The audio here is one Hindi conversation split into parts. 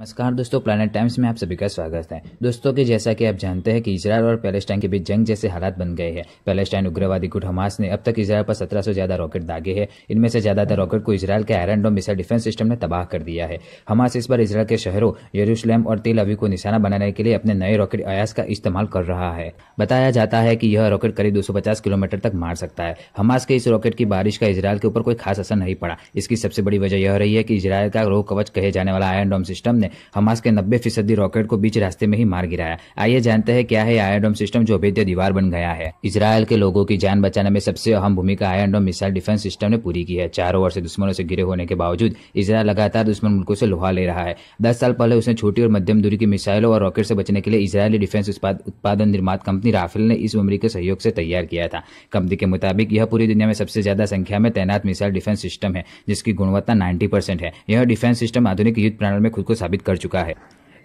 नमस्कार दोस्तों प्लान टाइम्स में आप सभी का स्वागत है दोस्तों कि जैसा कि आप जानते हैं कि इसराइल और पैलेस्टाइन के बीच जंग जैसे हालात बन गए हैं पैलेस्टाइन उग्रवादी गुट हमास ने अब तक इसराइल पर 1700 से ज्यादा रॉकेट दागे हैं इनमें से ज्यादातर रॉकेट को इसराइल के iron dome missile defence system ने तबाह कर दिया है हमास इस बार इसराइल के शहरों यरूशलम और तेल अवी को निशाना बनाने के लिए अपने नए रॉकेट अयास का इस्तेमाल कर रहा है बताया जाता है कि यह रॉकेट करीब दो किलोमीटर तक मार सकता है हमास के इस रॉकेट की बारिश का इसराइल के ऊपर कोई खास असर नहीं पड़ा इसकी सबसे बड़ी वजह यह रही है कि इसराइल का रोह कवच कहे जाने वाला आयरन डोम सिस्टम ने हमास के नब्बे फीसदी रॉकेट को बीच रास्ते में ही मार गिराया आइए जानते हैं क्या है आयोडोम सिस्टम जो अभेद्य दीवार बन गया है इसराइल के लोगों की जान बचाने में सबसे अहम भूमिका आयोडोम मिसाइल डिफेंस सिस्टम ने पूरी की है चारों ओर से दुश्मनों से घिरे होने के बावजूद इसराइल लगातार दुश्मन मुल्कों से लोहा ले रहा है दस साल पहले उसने छोटी और मध्यम दूरी की मिसाइलों और रॉकेट से बचने के लिए इसराइली डिफेंस उत्पादन निर्माण कंपनी राफेल ने इस उम्र के सहयोग से तैयार किया था कंपनी के मुताबिक यह पूरी दुनिया में सबसे ज्यादा संख्या में तैनात मिसाइल डिफेंस सिस्टम है जिसकी गुणवत्ता नाइन्टी है यह डिफेंस सिस्टम आधुनिक युद्ध प्रणाली में खुद को साबित कर चुका है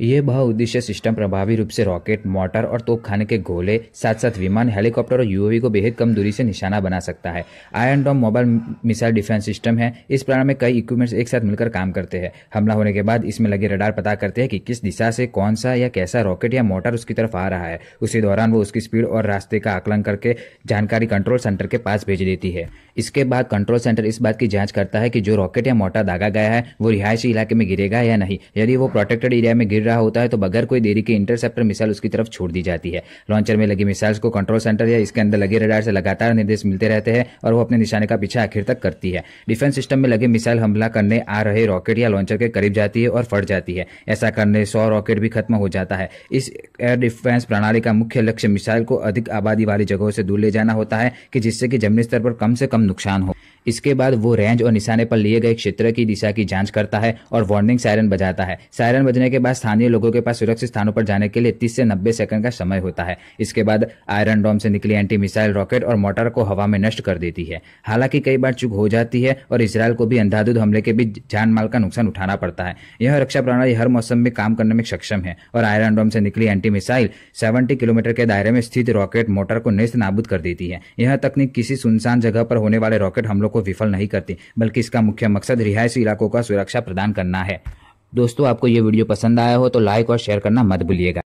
ये बहु उद्देश्य सिस्टम प्रभावी रूप से रॉकेट मोटर और तोप खाने के गोले साथ साथ विमान हेलीकॉप्टर और यूओवी को बेहद कम दूरी से निशाना बना सकता है iron dome mobile missile defence system है इस प्रणाली में कई इक्विपमेंट्स एक साथ मिलकर काम करते हैं हमला होने के बाद इसमें लगे रडार पता करते हैं कि किस दिशा से कौन सा या कैसा रॉकेट या मोटर उसकी तरफ आ रहा है उसी दौरान वो उसकी स्पीड और रास्ते का आकलन करके जानकारी कंट्रोल सेंटर के पास भेज देती है इसके बाद कंट्रोल सेंटर इस बात की जांच करता है कि जो रॉकेट या मोटर दागा गया है वो रिहायशी इलाके में गिरेगा या नहीं यदि वो प्रोटेक्टेड एरिया में गिर रहा होता है तो बगैर कोई देरी के इंटरसेप्टर मिसाइल उसकी तरफ छोड़ दी जाती है लॉन्चर में लगी मिसाइल्स को कंट्रोल सेंटर या इसके अंदर लगे रडार से लगातार निर्देश मिलते रहते हैं और वो अपने निशाने का पीछा आखिर तक करती है डिफेंस सिस्टम में लगे मिसाइल हमला करने आ रहे रॉकेट या लॉन्चर के करीब जाती है और फट जाती है ऐसा करने सौ रॉकेट भी खत्म हो जाता है इस एयर डिफेंस प्रणाली का मुख्य लक्ष्य मिसाइल को अधिक आबादी वाली जगहों से दूर ले जाना होता है कि जिससे कि जमीनी स्तर पर कम से कम नुकसान हो इसके बाद वो रेंज और निशाने पर लिए गए क्षेत्र की दिशा की जांच करता है और वार्निंग सायरन बजाता है सायरन बजने के बाद स्थानीय लोगों के पास सुरक्षित स्थानों पर जाने के लिए तीस से नब्बे सेकंड का समय होता है इसके बाद आयरन डोम से निकली एंटी मिसाइल रॉकेट और मोटर को हवा में नष्ट कर देती है हालांकि कई बार चुप हो जाती है और इसराइल को भी अंधाधुध हमले के बीच जान माल का नुकसान उठाना पड़ता है यह रक्षा प्रणाली हर मौसम में काम करने में सक्षम है और आयरन डोम से निकली एंटी मिसाइल सेवेंटी किलोमीटर के दायरे में स्थित रॉकेट मोटर को नेस्त नाबूद कर देती है यह तकनीक किसी सुनसान जगह पर होने वाले रॉकेट हमलों को विफल नहीं करती बल्कि इसका मुख्य मकसद रिहायशी इलाकों का सुरक्षा प्रदान करना है दोस्तों आपको ये वीडियो पसंद आया हो तो लाइक और शेयर करना मत भूलिएगा